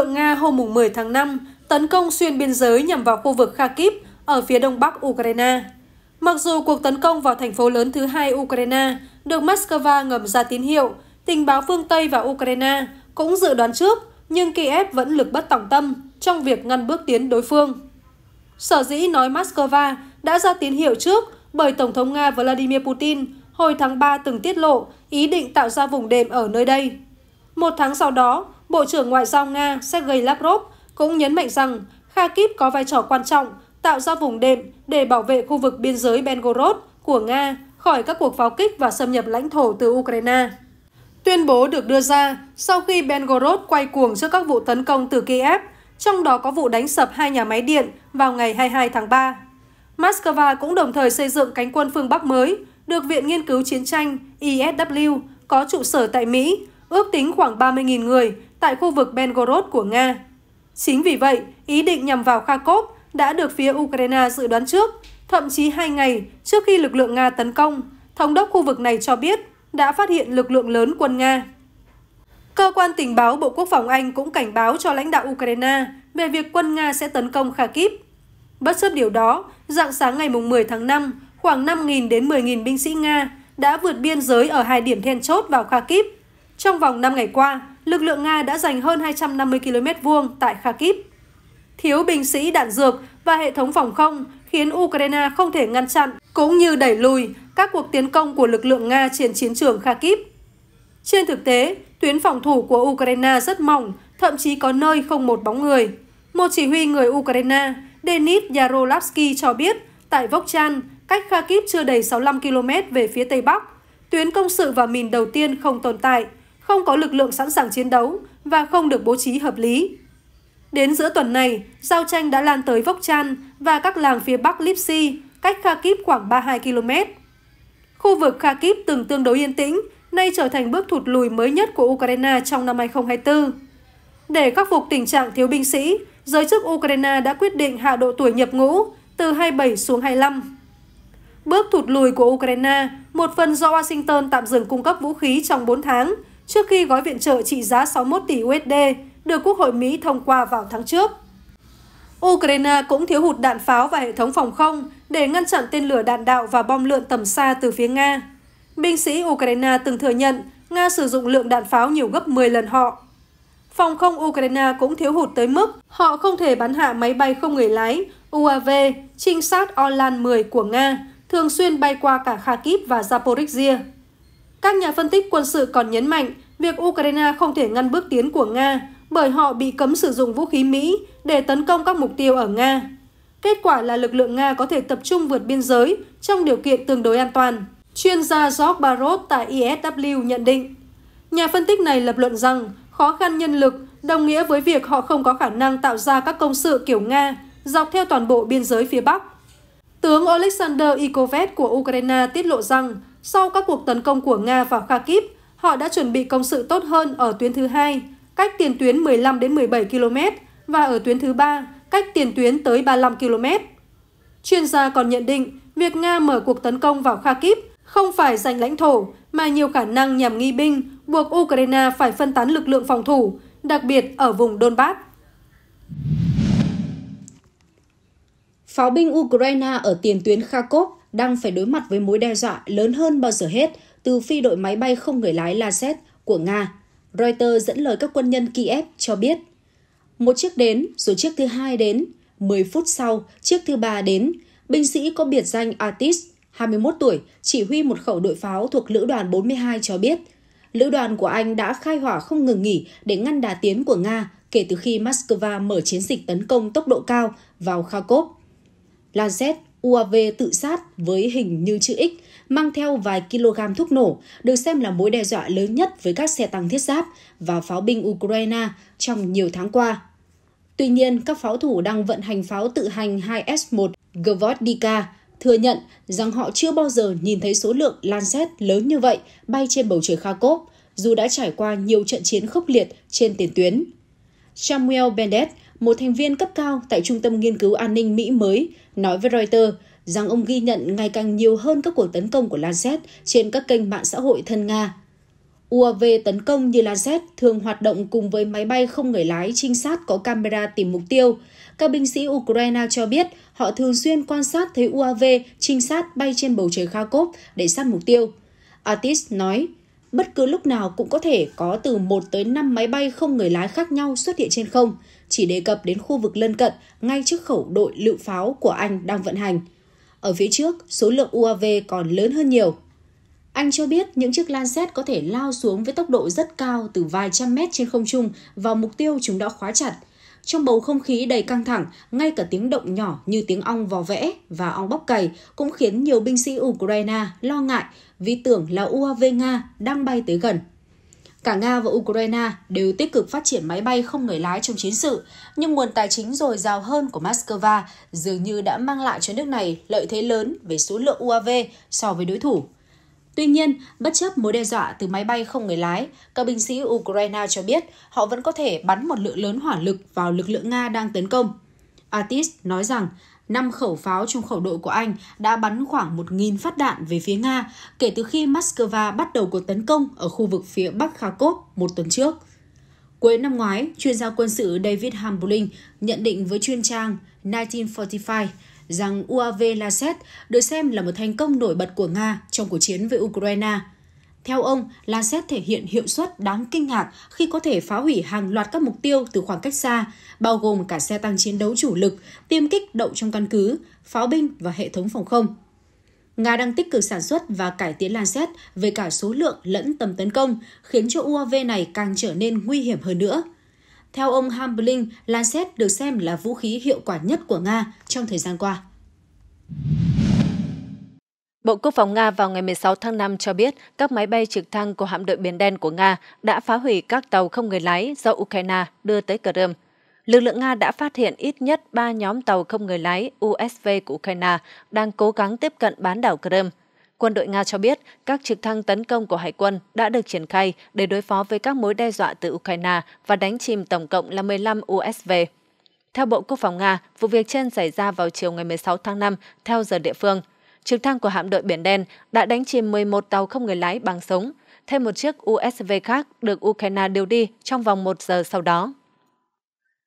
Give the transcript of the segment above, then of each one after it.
lượng Nga hôm 10 tháng 5 tấn công xuyên biên giới nhằm vào khu vực Kharkiv ở phía đông bắc Ukraine. Mặc dù cuộc tấn công vào thành phố lớn thứ hai Ukraine được Moscow ngầm ra tín hiệu, tình báo phương Tây và Ukraine cũng dự đoán trước, nhưng Kiev vẫn lực bất tòng tâm trong việc ngăn bước tiến đối phương. Sở dĩ nói Moscow đã ra tín hiệu trước bởi Tổng thống Nga Vladimir Putin hồi tháng 3 từng tiết lộ ý định tạo ra vùng đệm ở nơi đây. Một tháng sau đó, Bộ trưởng Ngoại giao Nga Sergei Lavrov cũng nhấn mạnh rằng Kharkiv có vai trò quan trọng tạo ra vùng đệm để bảo vệ khu vực biên giới Belgorod của Nga khỏi các cuộc pháo kích và xâm nhập lãnh thổ từ Ukraine. Tuyên bố được đưa ra sau khi Belgorod quay cuồng trước các vụ tấn công từ Kiev, trong đó có vụ đánh sập hai nhà máy điện vào ngày 22 tháng 3. Moscow cũng đồng thời xây dựng cánh quân phương Bắc mới, được Viện Nghiên cứu Chiến tranh ISW e có trụ sở tại Mỹ, ước tính khoảng 30.000 người tại khu vực Belgorod của Nga. Chính vì vậy, ý định nhằm vào Kharkov đã được phía Ukraine dự đoán trước, thậm chí hai ngày trước khi lực lượng Nga tấn công, thống đốc khu vực này cho biết đã phát hiện lực lượng lớn quân Nga. Cơ quan tình báo Bộ Quốc phòng Anh cũng cảnh báo cho lãnh đạo Ukraine về việc quân Nga sẽ tấn công Kharkiv. Bất chấp điều đó, dạng sáng ngày 10 tháng 5, khoảng 5.000 đến 10.000 binh sĩ Nga đã vượt biên giới ở hai điểm then chốt vào Kharkiv. Trong vòng 5 ngày qua, lực lượng Nga đã giành hơn 250 km vuông tại Kharkiv. Thiếu binh sĩ đạn dược và hệ thống phòng không khiến Ukraine không thể ngăn chặn cũng như đẩy lùi các cuộc tiến công của lực lượng Nga trên chiến trường Kharkiv. Trên thực tế, tuyến phòng thủ của Ukraine rất mỏng, thậm chí có nơi không một bóng người. Một chỉ huy người Ukraine, Denis Yaroslavsky cho biết, tại Vokchan, cách Kharkiv chưa đầy 65 km về phía tây bắc, tuyến công sự và mìn đầu tiên không tồn tại – không có lực lượng sẵn sàng chiến đấu và không được bố trí hợp lý. Đến giữa tuần này, giao tranh đã lan tới Vốc Chan và các làng phía bắc Lipsi, cách Kharkiv khoảng 32 km. Khu vực Kharkiv từng tương đối yên tĩnh, nay trở thành bước thụt lùi mới nhất của Ukraine trong năm 2024. Để khắc phục tình trạng thiếu binh sĩ, giới chức Ukraine đã quyết định hạ độ tuổi nhập ngũ từ 27 xuống 25. Bước thụt lùi của Ukraine, một phần do Washington tạm dừng cung cấp vũ khí trong 4 tháng – trước khi gói viện trợ trị giá 61 tỷ USD được Quốc hội Mỹ thông qua vào tháng trước. Ukraine cũng thiếu hụt đạn pháo và hệ thống phòng không để ngăn chặn tên lửa đạn đạo và bom lượn tầm xa từ phía Nga. Binh sĩ Ukraine từng thừa nhận Nga sử dụng lượng đạn pháo nhiều gấp 10 lần họ. Phòng không Ukraine cũng thiếu hụt tới mức họ không thể bắn hạ máy bay không người lái UAV trinh sát Orlan 10 của Nga thường xuyên bay qua cả Kharkiv và Zaporizhia. Các nhà phân tích quân sự còn nhấn mạnh việc Ukraine không thể ngăn bước tiến của Nga bởi họ bị cấm sử dụng vũ khí Mỹ để tấn công các mục tiêu ở Nga. Kết quả là lực lượng Nga có thể tập trung vượt biên giới trong điều kiện tương đối an toàn. Chuyên gia George Barrot tại ISW nhận định, nhà phân tích này lập luận rằng khó khăn nhân lực đồng nghĩa với việc họ không có khả năng tạo ra các công sự kiểu Nga dọc theo toàn bộ biên giới phía Bắc. Tướng Alexander Ikovet của Ukraine tiết lộ rằng sau các cuộc tấn công của Nga vào Kharkiv, họ đã chuẩn bị công sự tốt hơn ở tuyến thứ hai, cách tiền tuyến 15 đến 17 km và ở tuyến thứ ba, cách tiền tuyến tới 35 km. Chuyên gia còn nhận định việc Nga mở cuộc tấn công vào Kharkiv không phải giành lãnh thổ mà nhiều khả năng nhằm nghi binh buộc Ukraine phải phân tán lực lượng phòng thủ, đặc biệt ở vùng Donbass. Pháo binh Ukraine ở tiền tuyến Kharkov đang phải đối mặt với mối đe dọa lớn hơn bao giờ hết từ phi đội máy bay không người lái Laset của Nga. Reuters dẫn lời các quân nhân Kiev cho biết. Một chiếc đến, rồi chiếc thứ hai đến. 10 phút sau, chiếc thứ ba đến. Binh sĩ có biệt danh Artis, 21 tuổi, chỉ huy một khẩu đội pháo thuộc Lữ đoàn 42 cho biết. Lữ đoàn của Anh đã khai hỏa không ngừng nghỉ để ngăn đà tiến của Nga kể từ khi Moscow mở chiến dịch tấn công tốc độ cao vào Kharkov. Lancet UAV tự sát với hình như chữ X, mang theo vài kg thuốc nổ, được xem là mối đe dọa lớn nhất với các xe tăng thiết giáp và pháo binh Ukraine trong nhiều tháng qua. Tuy nhiên, các pháo thủ đang vận hành pháo tự hành 2S1 Gvozdika thừa nhận rằng họ chưa bao giờ nhìn thấy số lượng Lancet lớn như vậy bay trên bầu trời Kharkov, dù đã trải qua nhiều trận chiến khốc liệt trên tiền tuyến. Samuel Bendett, một thành viên cấp cao tại Trung tâm Nghiên cứu An ninh Mỹ mới, nói với Reuters rằng ông ghi nhận ngày càng nhiều hơn các cuộc tấn công của Lancet trên các kênh mạng xã hội thân Nga. UAV tấn công như Lancet thường hoạt động cùng với máy bay không người lái trinh sát có camera tìm mục tiêu. Các binh sĩ Ukraine cho biết họ thường xuyên quan sát thấy UAV trinh sát bay trên bầu trời Kharkov để sát mục tiêu. Artis nói, bất cứ lúc nào cũng có thể có từ 1 tới 5 máy bay không người lái khác nhau xuất hiện trên không, chỉ đề cập đến khu vực lân cận ngay trước khẩu đội lựu pháo của Anh đang vận hành. Ở phía trước, số lượng UAV còn lớn hơn nhiều. Anh cho biết những chiếc Lancet có thể lao xuống với tốc độ rất cao từ vài trăm mét trên không trung vào mục tiêu chúng đã khóa chặt. Trong bầu không khí đầy căng thẳng, ngay cả tiếng động nhỏ như tiếng ong vò vẽ và ong bóc cày cũng khiến nhiều binh sĩ Ukraine lo ngại vì tưởng là UAV Nga đang bay tới gần. Cả Nga và Ukraine đều tích cực phát triển máy bay không người lái trong chiến sự, nhưng nguồn tài chính dồi dào hơn của Moscow dường như đã mang lại cho nước này lợi thế lớn về số lượng UAV so với đối thủ. Tuy nhiên, bất chấp mối đe dọa từ máy bay không người lái, các binh sĩ Ukraine cho biết họ vẫn có thể bắn một lượng lớn hỏa lực vào lực lượng Nga đang tấn công. Artis nói rằng Năm khẩu pháo trong khẩu đội của Anh đã bắn khoảng 1.000 phát đạn về phía Nga kể từ khi Moscow bắt đầu cuộc tấn công ở khu vực phía Bắc Kharkov một tuần trước. Cuối năm ngoái, chuyên gia quân sự David Hambling nhận định với chuyên trang 1945 rằng UAV Laset được xem là một thành công nổi bật của Nga trong cuộc chiến với Ukraine – theo ông, Lancet thể hiện hiệu suất đáng kinh ngạc khi có thể phá hủy hàng loạt các mục tiêu từ khoảng cách xa, bao gồm cả xe tăng chiến đấu chủ lực, tiêm kích đậu trong căn cứ, pháo binh và hệ thống phòng không. Nga đang tích cực sản xuất và cải tiến Lancet về cả số lượng lẫn tầm tấn công, khiến cho UAV này càng trở nên nguy hiểm hơn nữa. Theo ông Hambling, Lancet được xem là vũ khí hiệu quả nhất của Nga trong thời gian qua. Bộ Quốc phòng Nga vào ngày 16 tháng 5 cho biết các máy bay trực thăng của hạm đội Biển Đen của Nga đã phá hủy các tàu không người lái do Ukraine đưa tới Crimea. Lực lượng Nga đã phát hiện ít nhất 3 nhóm tàu không người lái USV của Ukraine đang cố gắng tiếp cận bán đảo Crimea. Quân đội Nga cho biết các trực thăng tấn công của hải quân đã được triển khai để đối phó với các mối đe dọa từ Ukraine và đánh chìm tổng cộng là 15 USV. Theo Bộ Quốc phòng Nga, vụ việc trên xảy ra vào chiều ngày 16 tháng 5 theo giờ địa phương – trực thăng của hạm đội Biển Đen đã đánh chìm 11 tàu không người lái bằng súng, thêm một chiếc USV khác được Ukraine điều đi trong vòng một giờ sau đó.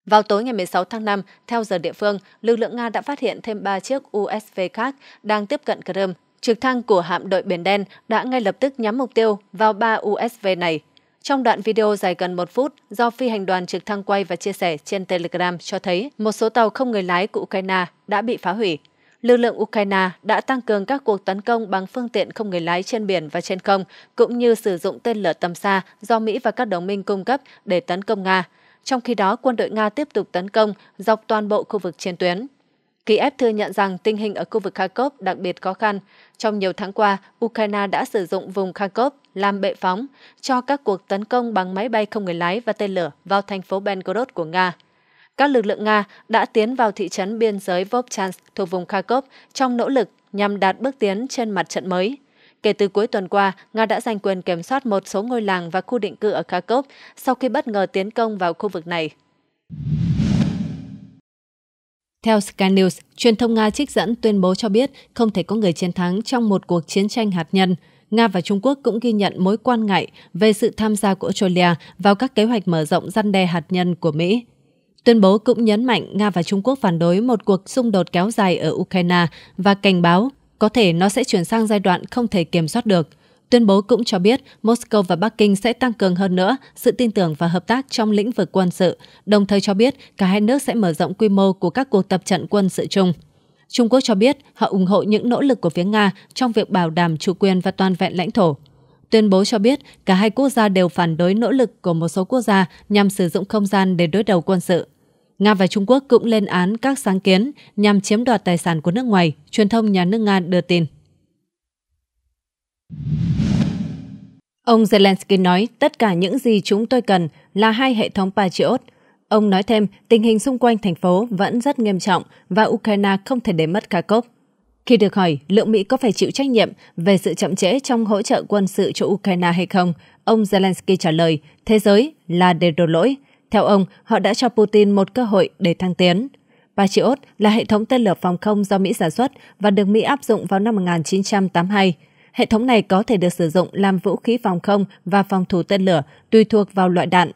Vào tối ngày 16 tháng 5, theo giờ địa phương, lực lượng Nga đã phát hiện thêm 3 chiếc USV khác đang tiếp cận Crimea. Trực thăng của hạm đội Biển Đen đã ngay lập tức nhắm mục tiêu vào 3 USV này. Trong đoạn video dài gần một phút do phi hành đoàn trực thăng quay và chia sẻ trên Telegram cho thấy một số tàu không người lái của Ukraine đã bị phá hủy lực lượng Ukraine đã tăng cường các cuộc tấn công bằng phương tiện không người lái trên biển và trên không, cũng như sử dụng tên lửa tầm xa do Mỹ và các đồng minh cung cấp để tấn công Nga. Trong khi đó, quân đội Nga tiếp tục tấn công dọc toàn bộ khu vực chiến tuyến. Kiev thừa nhận rằng tình hình ở khu vực Kharkov đặc biệt khó khăn. Trong nhiều tháng qua, Ukraine đã sử dụng vùng Kharkov làm bệ phóng cho các cuộc tấn công bằng máy bay không người lái và tên lửa vào thành phố Belgorod của Nga các lực lượng Nga đã tiến vào thị trấn biên giới Vovchansk thuộc vùng Kharkov trong nỗ lực nhằm đạt bước tiến trên mặt trận mới. Kể từ cuối tuần qua, Nga đã giành quyền kiểm soát một số ngôi làng và khu định cư ở Kharkov sau khi bất ngờ tiến công vào khu vực này. Theo Sky News, truyền thông Nga trích dẫn tuyên bố cho biết không thể có người chiến thắng trong một cuộc chiến tranh hạt nhân. Nga và Trung Quốc cũng ghi nhận mối quan ngại về sự tham gia của Australia vào các kế hoạch mở rộng răn đe hạt nhân của Mỹ. Tuyên bố cũng nhấn mạnh Nga và Trung Quốc phản đối một cuộc xung đột kéo dài ở Ukraine và cảnh báo có thể nó sẽ chuyển sang giai đoạn không thể kiểm soát được. Tuyên bố cũng cho biết Moscow và Bắc Kinh sẽ tăng cường hơn nữa sự tin tưởng và hợp tác trong lĩnh vực quân sự, đồng thời cho biết cả hai nước sẽ mở rộng quy mô của các cuộc tập trận quân sự chung. Trung Quốc cho biết họ ủng hộ những nỗ lực của phía Nga trong việc bảo đảm chủ quyền và toàn vẹn lãnh thổ. Tuyên bố cho biết cả hai quốc gia đều phản đối nỗ lực của một số quốc gia nhằm sử dụng không gian để đối đầu quân sự. Nga và Trung Quốc cũng lên án các sáng kiến nhằm chiếm đoạt tài sản của nước ngoài, truyền thông nhà nước Nga đưa tin. Ông Zelensky nói tất cả những gì chúng tôi cần là hai hệ thống Patriot. Ông nói thêm tình hình xung quanh thành phố vẫn rất nghiêm trọng và Ukraine không thể để mất Kharkov. Khi được hỏi liệu Mỹ có phải chịu trách nhiệm về sự chậm trễ trong hỗ trợ quân sự cho Ukraine hay không, ông Zelensky trả lời thế giới là đều đổ lỗi. Theo ông, họ đã cho Putin một cơ hội để thăng tiến. Patriot là hệ thống tên lửa phòng không do Mỹ sản xuất và được Mỹ áp dụng vào năm 1982. Hệ thống này có thể được sử dụng làm vũ khí phòng không và phòng thủ tên lửa tùy thuộc vào loại đạn.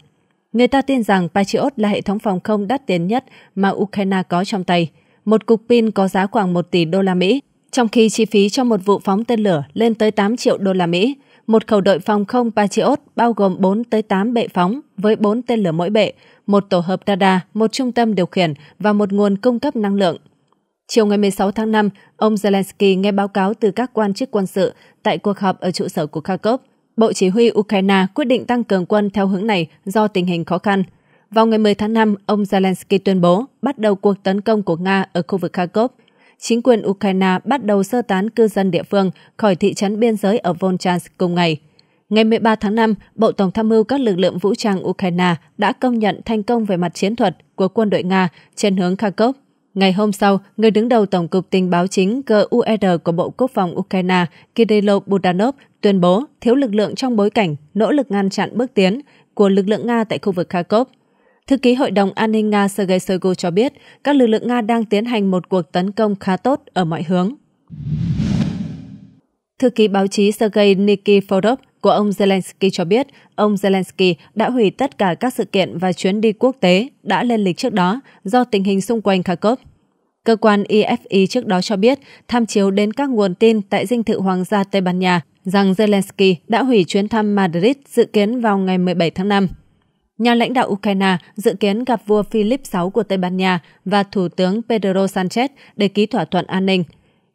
Người ta tin rằng Patriot là hệ thống phòng không đắt tiền nhất mà Ukraine có trong tay. Một cục pin có giá khoảng 1 tỷ đô la Mỹ, trong khi chi phí cho một vụ phóng tên lửa lên tới 8 triệu đô la Mỹ một khẩu đội phòng không Patriot bao gồm 4 tới 8 bệ phóng với 4 tên lửa mỗi bệ, một tổ hợp radar, một trung tâm điều khiển và một nguồn cung cấp năng lượng. Chiều ngày 16 tháng 5, ông Zelensky nghe báo cáo từ các quan chức quân sự tại cuộc họp ở trụ sở của Kharkov. Bộ Chỉ huy Ukraine quyết định tăng cường quân theo hướng này do tình hình khó khăn. Vào ngày 10 tháng 5, ông Zelensky tuyên bố bắt đầu cuộc tấn công của Nga ở khu vực Kharkov – chính quyền Ukraine bắt đầu sơ tán cư dân địa phương khỏi thị trấn biên giới ở Volchansk cùng ngày. Ngày 13 tháng 5, Bộ Tổng tham mưu các lực lượng vũ trang Ukraine đã công nhận thành công về mặt chiến thuật của quân đội Nga trên hướng Kharkov. Ngày hôm sau, người đứng đầu Tổng cục Tình báo chính GUR e của Bộ Quốc phòng Ukraine Kirill Budanov tuyên bố thiếu lực lượng trong bối cảnh nỗ lực ngăn chặn bước tiến của lực lượng Nga tại khu vực Kharkov. Thư ký Hội đồng An ninh Nga Sergei Shoigu cho biết các lực lượng Nga đang tiến hành một cuộc tấn công khá tốt ở mọi hướng. Thư ký báo chí Sergei Nikiforov của ông Zelensky cho biết ông Zelensky đã hủy tất cả các sự kiện và chuyến đi quốc tế đã lên lịch trước đó do tình hình xung quanh Kharkov. Cơ quan EFI e trước đó cho biết, tham chiếu đến các nguồn tin tại dinh thự Hoàng gia Tây Ban Nha rằng Zelensky đã hủy chuyến thăm Madrid dự kiến vào ngày 17 tháng 5. Nhà lãnh đạo Ukraine dự kiến gặp vua Philip VI của Tây Ban Nha và Thủ tướng Pedro Sanchez để ký thỏa thuận an ninh.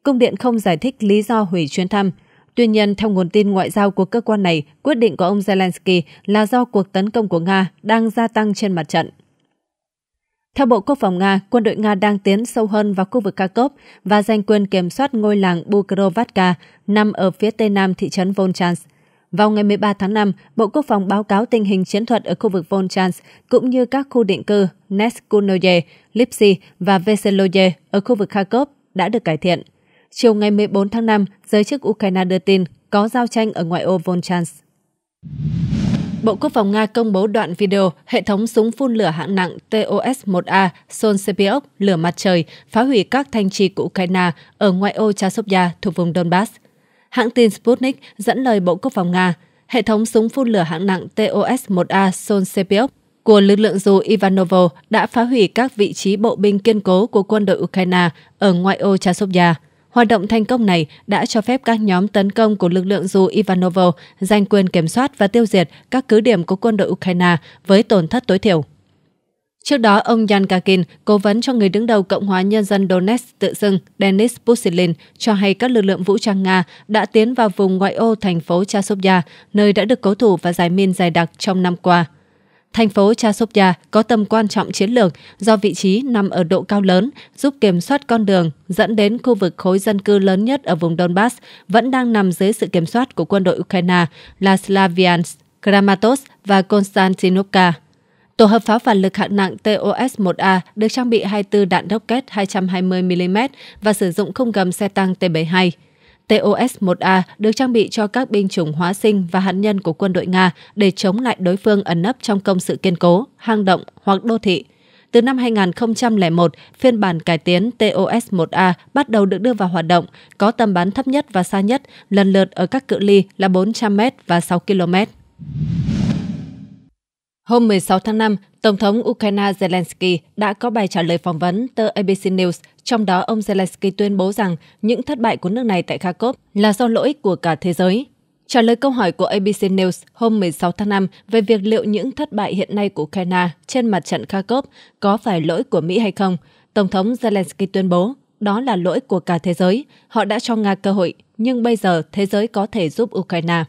Cung điện không giải thích lý do hủy chuyến thăm. Tuy nhiên, theo nguồn tin ngoại giao của cơ quan này, quyết định của ông Zelensky là do cuộc tấn công của Nga đang gia tăng trên mặt trận. Theo Bộ Quốc phòng Nga, quân đội Nga đang tiến sâu hơn vào khu vực Kharkov và giành quyền kiểm soát ngôi làng Bukrovatka nằm ở phía tây nam thị trấn Volchansk. Vào ngày 13 tháng 5, Bộ Quốc phòng báo cáo tình hình chiến thuật ở khu vực Volchans cũng như các khu định cư Neskunoye, Lipsy và Veseloye ở khu vực Kharkov đã được cải thiện. Chiều ngày 14 tháng 5, giới chức Ukraine đưa tin có giao tranh ở ngoại ô Volchans. Bộ Quốc phòng Nga công bố đoạn video hệ thống súng phun lửa hạng nặng TOS-1A Sonsepiok lửa mặt trời phá hủy các thanh trì của Ukraine ở ngoại ô Chasovya thuộc vùng Donbass hãng tin Sputnik dẫn lời Bộ Quốc phòng Nga, hệ thống súng phun lửa hạng nặng TOS-1A Sonsepiok của lực lượng dù Ivanovo đã phá hủy các vị trí bộ binh kiên cố của quân đội Ukraine ở ngoại ô Chasovya. Hoạt động thành công này đã cho phép các nhóm tấn công của lực lượng dù Ivanovo giành quyền kiểm soát và tiêu diệt các cứ điểm của quân đội Ukraine với tổn thất tối thiểu. Trước đó, ông Yan Kakin, cố vấn cho người đứng đầu Cộng hòa Nhân dân Donetsk tự xưng Denis Pushilin cho hay các lực lượng vũ trang Nga đã tiến vào vùng ngoại ô thành phố Chasovya, nơi đã được cố thủ và giải min dày đặc trong năm qua. Thành phố Chasovya có tầm quan trọng chiến lược do vị trí nằm ở độ cao lớn, giúp kiểm soát con đường dẫn đến khu vực khối dân cư lớn nhất ở vùng Donbass vẫn đang nằm dưới sự kiểm soát của quân đội Ukraine là Slaviansk, Kramatorsk và Konstantinovka. Tổ hợp pháo phản lực hạng nặng TOS-1A được trang bị 24 đạn rocket 220mm và sử dụng không gầm xe tăng T-72. TOS-1A được trang bị cho các binh chủng hóa sinh và hạt nhân của quân đội Nga để chống lại đối phương ẩn nấp trong công sự kiên cố, hang động hoặc đô thị. Từ năm 2001, phiên bản cải tiến TOS-1A bắt đầu được đưa vào hoạt động, có tầm bắn thấp nhất và xa nhất, lần lượt ở các cự ly là 400m và 6 km. Hôm 16 tháng 5, Tổng thống Ukraine Zelensky đã có bài trả lời phỏng vấn tờ ABC News, trong đó ông Zelensky tuyên bố rằng những thất bại của nước này tại Kharkov là do lỗi của cả thế giới. Trả lời câu hỏi của ABC News hôm 16 tháng 5 về việc liệu những thất bại hiện nay của Ukraine trên mặt trận Kharkov có phải lỗi của Mỹ hay không, Tổng thống Zelensky tuyên bố đó là lỗi của cả thế giới. Họ đã cho Nga cơ hội, nhưng bây giờ thế giới có thể giúp Ukraine.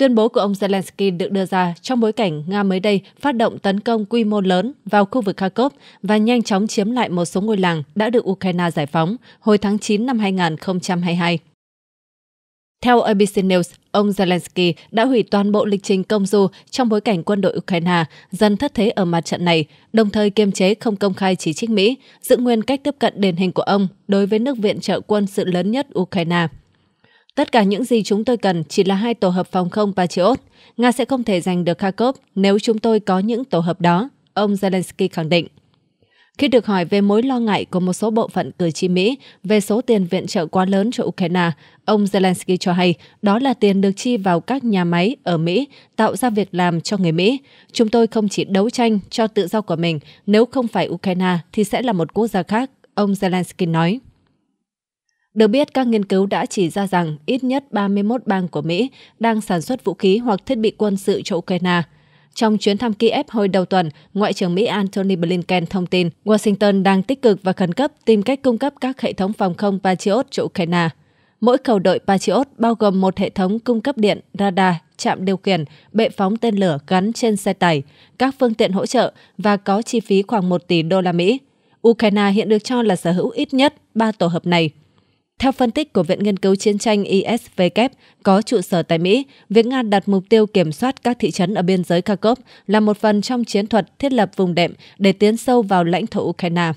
Tuyên bố của ông Zelensky được đưa ra trong bối cảnh Nga mới đây phát động tấn công quy mô lớn vào khu vực Kharkov và nhanh chóng chiếm lại một số ngôi làng đã được Ukraine giải phóng hồi tháng 9 năm 2022. Theo ABC News, ông Zelensky đã hủy toàn bộ lịch trình công du trong bối cảnh quân đội Ukraine dần thất thế ở mặt trận này, đồng thời kiềm chế không công khai chỉ trích Mỹ, giữ nguyên cách tiếp cận điển hình của ông đối với nước viện trợ quân sự lớn nhất Ukraine. Tất cả những gì chúng tôi cần chỉ là hai tổ hợp phòng không Patriot. Nga sẽ không thể giành được Kharkov nếu chúng tôi có những tổ hợp đó, ông Zelensky khẳng định. Khi được hỏi về mối lo ngại của một số bộ phận cử tri Mỹ về số tiền viện trợ quá lớn cho Ukraine, ông Zelensky cho hay đó là tiền được chi vào các nhà máy ở Mỹ tạo ra việc làm cho người Mỹ. Chúng tôi không chỉ đấu tranh cho tự do của mình, nếu không phải Ukraine thì sẽ là một quốc gia khác, ông Zelensky nói. Được biết, các nghiên cứu đã chỉ ra rằng ít nhất 31 bang của Mỹ đang sản xuất vũ khí hoặc thiết bị quân sự cho Ukraine. Trong chuyến thăm Kiev hồi đầu tuần, Ngoại trưởng Mỹ Antony Blinken thông tin Washington đang tích cực và khẩn cấp tìm cách cung cấp các hệ thống phòng không Patriot cho Ukraine. Mỗi cầu đội Patriot bao gồm một hệ thống cung cấp điện, radar, trạm điều khiển, bệ phóng tên lửa gắn trên xe tải, các phương tiện hỗ trợ và có chi phí khoảng 1 tỷ đô la Mỹ. Ukraine hiện được cho là sở hữu ít nhất 3 tổ hợp này. Theo phân tích của Viện Nghiên cứu Chiến tranh ISVK có trụ sở tại Mỹ, việc Nga đặt mục tiêu kiểm soát các thị trấn ở biên giới Kharkov là một phần trong chiến thuật thiết lập vùng đệm để tiến sâu vào lãnh thổ Ukraine.